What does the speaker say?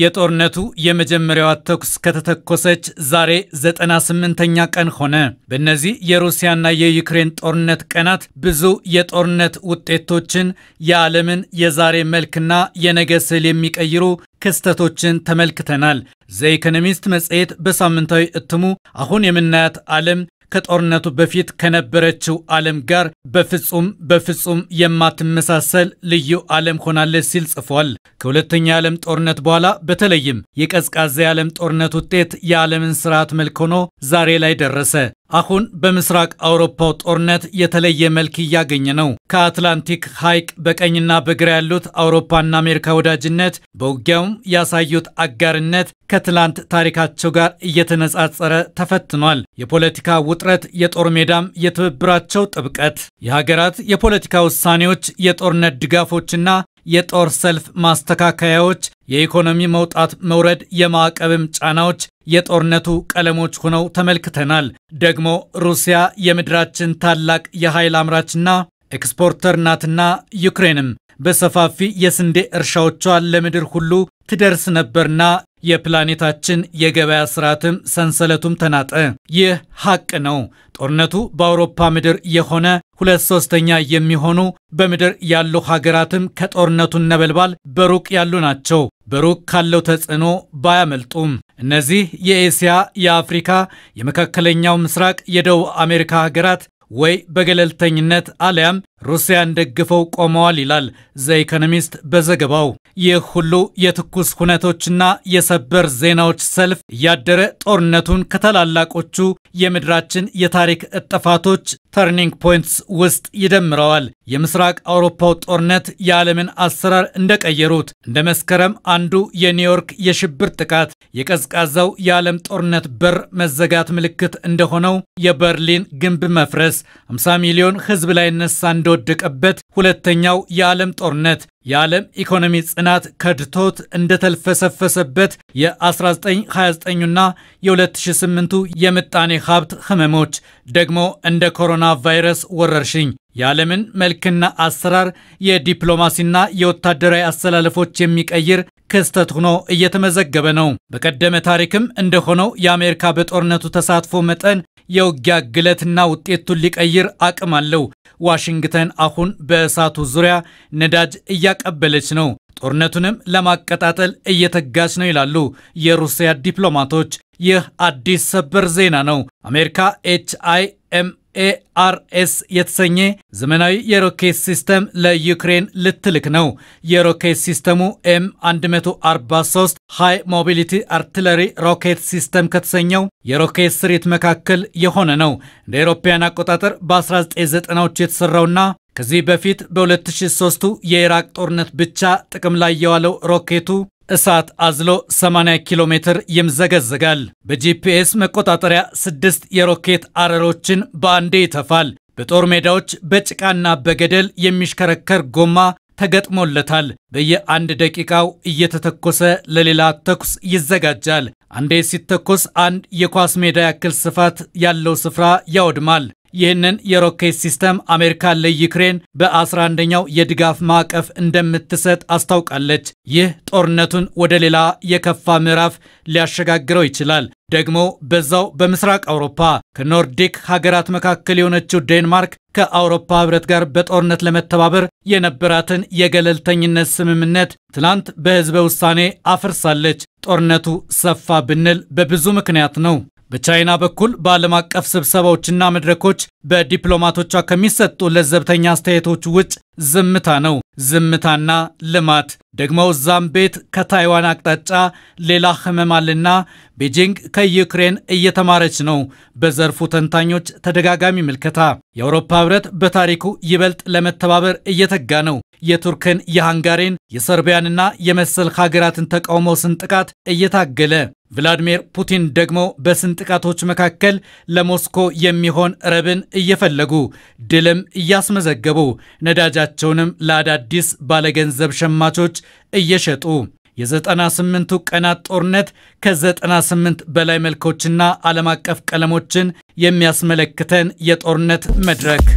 የጦርነቱ የመጀመሪያዋ ተኩስ ከተተኮሰች ዛሬ 98ኛ ቀን ሆነ። በእነዚህ የሩሲያና የዩክሬን ጦርነት ቀናት ብዙ የጦርነት ውጤቶችን የዓለምን የዛሬ መልክና የነገ ስዕል የሚቀይሩ ክስተቶችን ተመልክተናል። ዘኢኮኖሚስት መጽሔት በሳምንታዊ እትሙ አሁን የምናያት ዓለም ከጦርነቱ በፊት ከነበረችው ዓለም ጋር በፍጹም በፍጹም የማትመሳሰል ልዩ ዓለም ሆናለች ሲል ጽፏል። ከሁለተኛ ዓለም ጦርነት በኋላ በተለይም የቀዝቃዛ የዓለም ጦርነት ውጤት የዓለምን ስርዓት መልክ ሆኖ ዛሬ ላይ ደረሰ። አሁን በምስራቅ አውሮፓው ጦርነት የተለየ መልክ እያገኘ ነው። ከአትላንቲክ ሐይቅ በቀኝና በግራ ያሉት አውሮፓና አሜሪካ ወዳጅነት፣ በውጊያውም ያሳዩት አጋርነት ከትላንት ታሪካቸው ጋር እየተነጻጸረ ተፈትኗል። የፖለቲካ ውጥረት፣ የጦር ሜዳም የትብብራቸው ጥብቀት፣ የሀገራት የፖለቲካ ውሳኔዎች፣ የጦርነት ድጋፎችና የጦር ሰልፍ ማስተካከያዎች፣ የኢኮኖሚ መውጣት መውረድ፣ የማዕቀብም ጫናዎች የጦርነቱ ቀለሞች ሆነው ተመልክተናል። ደግሞ ሩሲያ የምድራችን ታላቅ የኃይል አምራችና ኤክስፖርተር ናትና ዩክሬንም በሰፋፊ የስንዴ እርሻዎቿን ለምድር ሁሉ ትደርስ ነበርና የፕላኔታችን የገበያ ስርዓትም ሰንሰለቱም ተናጠ። ይህ ሐቅ ነው። ጦርነቱ በአውሮፓ ምድር የሆነ ሁለት ሶስተኛ የሚሆኑ በምድር ያሉ ሀገራትም ከጦርነቱን ነበልባል በሩቅ ያሉ ናቸው። በሩቅ ካለው ተጽዕኖ ባያመልጡም እነዚህ የኤስያ፣ የአፍሪካ፣ የመካከለኛው ምስራቅ፣ የደቡብ አሜሪካ ሀገራት ወይ በገለልተኝነት አሊያም ሩሲያን ደግፈው ቆመዋል ይላል ዘ ኢኮኖሚስት በዘገባው። ይህ ሁሉ የትኩስ ሁነቶችና የሰበር ዜናዎች ሰልፍ እያደረ ጦርነቱን ከታላላቆቹ የምድራችን የታሪክ እጥፋቶች ተርኒንግ ፖይንትስ ውስጥ ይደምረዋል። የምስራቅ አውሮፓው ጦርነት የዓለምን አሰራር እንደቀየሩት እንደ መስከረም አንዱ የኒውዮርክ የሽብር ጥቃት የቀዝቃዛው የዓለም ጦርነት በር መዘጋት ምልክት እንደሆነው የበርሊን ግንብ መፍረስ 50 ሚሊዮን ሕዝብ ላይ ነሳ እንደወደቀበት፣ ሁለተኛው የዓለም ጦርነት የዓለም ኢኮኖሚ ጽናት ከድቶት እንደተልፈሰፈሰበት የ1929ና የ2008ቱ የምጣኔ ሀብት ህመሞች ደግሞ እንደ ኮሮና ቫይረስ ወረርሽኝ የዓለምን መልክና አሰራር የዲፕሎማሲና የወታደራዊ አሰላለፎች የሚቀይር ክስተት ሆኖ እየተመዘገበ ነው። በቀደመ ታሪክም እንደሆነው የአሜሪካ በጦርነቱ ተሳትፎ መጠን የውጊያ ግለትና ውጤቱን ሊቀይር አቅም አለው። ዋሽንግተን አሁን በእሳቱ ዙሪያ ነዳጅ እያቀበለች ነው፣ ጦርነቱንም ለማቀጣጠል እየተጋች ነው ይላሉ የሩሲያ ዲፕሎማቶች። ይህ አዲስ ሰበር ዜና ነው። አሜሪካ ኤች አይ ኤም ኤአርኤስ የተሰኘ ዘመናዊ የሮኬት ሲስተም ለዩክሬን ልትልክ ነው። የሮኬት ሲስተሙ ኤም 143 ሃይ ሞቢሊቲ አርትለሪ ሮኬት ሲስተም ከተሰኘው የሮኬት ስሪት መካከል የሆነ ነው። እንደ አውሮፓውያን አቆጣጠር በ 1990 ዎች የተሰራውና ከዚህ በፊት በ2003ቱ የኢራቅ ጦርነት ብቻ ጥቅም ላይ የዋለው ሮኬቱ እሳት አዝሎ 80 ኪሎ ሜትር ይምዘገዝጋል። በጂፒኤስ መቆጣጠሪያ ስድስት የሮኬት አረሮችን በአንዴ ይተፋል። በጦር ሜዳዎች በጭቃና በገደል የሚሽከረከር ጎማ ተገጥሞለታል። በየአንድ ደቂቃው እየተተኮሰ ለሌላ ተኩስ ይዘጋጃል። አንዴ ሲተኮስ አንድ የኳስ ሜዳ ያክል ስፋት ያለው ስፍራ ያወድማል። ይህንን የሮኬት ሲስተም አሜሪካ ለዩክሬን በ11ኛው የድጋፍ ማዕቀፍ እንደምትሰጥ አስታውቃለች። ይህ ጦርነቱን ወደ ሌላ የከፋ ምዕራፍ ሊያሸጋግረው ይችላል። ደግሞ በዛው በምስራቅ አውሮፓ ከኖርዲክ ሀገራት መካከል የሆነችው ዴንማርክ ከአውሮፓ ህብረት ጋር በጦርነት ለመተባበር የነበራትን የገለልተኝነት ስምምነት ትላንት በህዝበ ውሳኔ አፍርሳለች። ጦርነቱ ሰፋ ብንል በብዙ ምክንያት ነው። በቻይና በኩል በዓለም አቀፍ ስብሰባዎችና መድረኮች በዲፕሎማቶቿ ከሚሰጡ ለዘብተኛ አስተያየቶች ውጭ ዝምታ ነው። ዝምታና ልማት ደግሞ እዛም ቤት ከታይዋን አቅጣጫ ሌላ ህመማልና ቤጂንግ ከዩክሬን እየተማረች ነው። በዘርፉ ተንታኞች ተደጋጋሚ ምልከታ የአውሮፓ ህብረት በታሪኩ ይበልጥ ለመተባበር እየተጋ ነው። የቱርክን፣ የሃንጋሪን፣ የሰርቢያንና የመሰል ሀገራትን ተቃውሞ ስንጥቃት እየታገለ ቭላድሚር ፑቲን ደግሞ በስንጥቃቶች መካከል ለሞስኮ የሚሆን ረብን እየፈለጉ ድልም እያስመዘገቡ ነዳጃቸውንም ለአዳዲስ ባለገንዘብ ሸማቾች እየሸጡ የ98ቱ ቀናት ጦርነት ከ98 በላይ መልኮችና ዓለም አቀፍ ቀለሞችን የሚያስመለክተን የጦርነት መድረክ